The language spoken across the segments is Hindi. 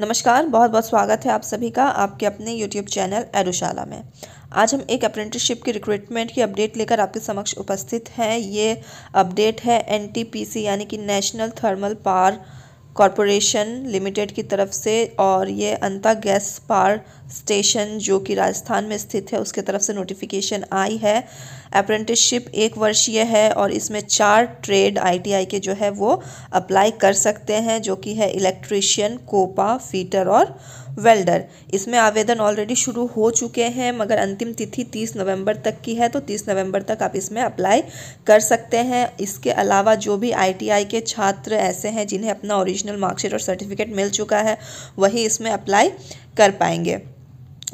नमस्कार बहुत बहुत स्वागत है आप सभी का आपके अपने YouTube चैनल एरुशाला में आज हम एक अप्रेंटिसशिप की रिक्रूटमेंट की अपडेट लेकर आपके समक्ष उपस्थित हैं ये अपडेट है एन यानी कि national thermal power corporation limited की तरफ से और ये अंता गैस पावर स्टेशन जो कि राजस्थान में स्थित है उसके तरफ से नोटिफिकेशन आई है अप्रेंटिसशिप एक वर्षीय है और इसमें चार ट्रेड आईटीआई के जो है वो अप्लाई कर सकते हैं जो कि है इलेक्ट्रिशियन कोपा फीटर और वेल्डर इसमें आवेदन ऑलरेडी शुरू हो चुके हैं मगर अंतिम तिथि 30 नवंबर तक की है तो 30 नवंबर तक आप इसमें अप्लाई कर सकते हैं इसके अलावा जो भी आईटीआई के छात्र ऐसे हैं जिन्हें अपना ओरिजिनल मार्कशीट और सर्टिफिकेट मिल चुका है वही इसमें अप्लाई कर पाएंगे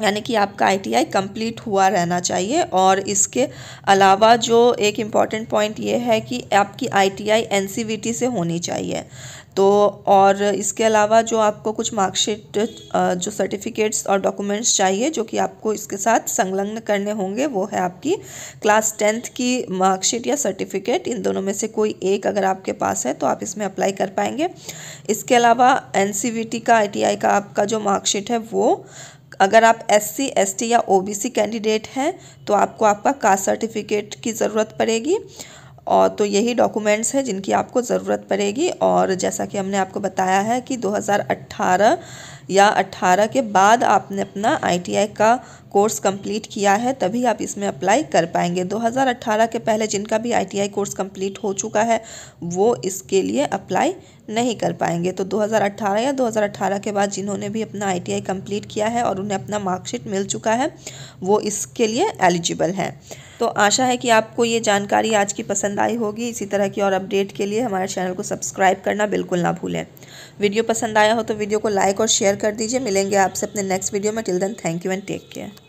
यानी कि आपका आईटीआई कंप्लीट हुआ रहना चाहिए और इसके अलावा जो एक इम्पॉर्टेंट पॉइंट ये है कि आपकी आईटीआई एनसीवीटी से होनी चाहिए तो और इसके अलावा जो आपको कुछ मार्कशीट जो सर्टिफिकेट्स और डॉक्यूमेंट्स चाहिए जो कि आपको इसके साथ संलग्न करने होंगे वो है आपकी क्लास टेंथ की मार्कशीट या सर्टिफिकेट इन दोनों में से कोई एक अगर आपके पास है तो आप इसमें अप्लाई कर पाएंगे इसके अलावा एन का आई का आपका जो मार्कशीट है वो अगर आप एस सी एस टी या ओ बी सी कैंडिडेट हैं तो आपको आपका कास्ट सर्टिफिकेट की ज़रूरत पड़ेगी और तो यही डॉक्यूमेंट्स हैं जिनकी आपको ज़रूरत पड़ेगी और जैसा कि हमने आपको बताया है कि 2018 या 18 के बाद आपने अपना आईटीआई का कोर्स कंप्लीट किया है तभी आप इसमें अप्लाई कर पाएंगे 2018 के पहले जिनका भी आईटीआई कोर्स कंप्लीट हो चुका है वो इसके लिए अप्लाई नहीं कर पाएंगे तो 2018 या 2018 के बाद जिन्होंने भी अपना आईटीआई कंप्लीट किया है और उन्हें अपना मार्कशीट मिल चुका है वो इसके लिए एलिजिबल हैं तो आशा है कि आपको ये जानकारी आज की पसंद आई होगी इसी तरह की और अपडेट के लिए हमारे चैनल को सब्सक्राइब करना बिल्कुल ना भूलें वीडियो पसंद आया हो तो वीडियो को लाइक और शेयर कर दीजिए मिलेंगे आपसे अपने नेक्स्ट वीडियो में till then thank you and take care